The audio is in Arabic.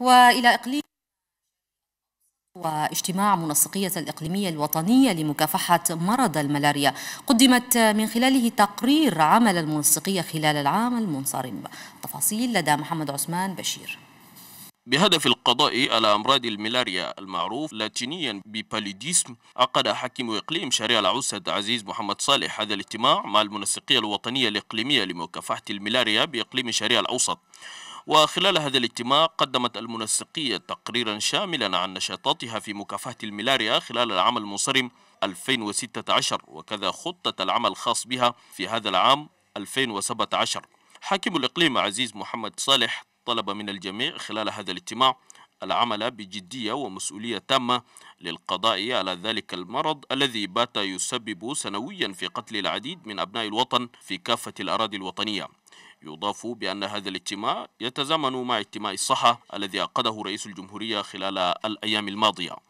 وإلى إقليم واجتماع منسقية الإقليمية الوطنية لمكافحة مرض الملاريا قدمت من خلاله تقرير عمل المنسقية خلال العام المنصرم تفاصيل لدى محمد عثمان بشير بهدف القضاء على أمراض الملاريا المعروف لاتينيا بباليديسم عقد حاكم إقليم شارع العسد عزيز محمد صالح هذا الاجتماع مع المنسقية الوطنية الإقليمية لمكافحة الملاريا بإقليم شارع الأوسط وخلال هذا الاجتماع قدمت المنسقية تقريرا شاملا عن نشاطاتها في مكافحة الملاريا خلال العام المنصرم 2016 وكذا خطة العمل الخاص بها في هذا العام 2017 حاكم الإقليم عزيز محمد صالح طلب من الجميع خلال هذا الاجتماع العمل بجدية ومسؤولية تامة للقضاء على ذلك المرض الذي بات يسبب سنويا في قتل العديد من أبناء الوطن في كافة الأراضي الوطنية يضاف بأن هذا الاجتماع يتزامن مع اجتماع الصحة الذي عقده رئيس الجمهورية خلال الأيام الماضية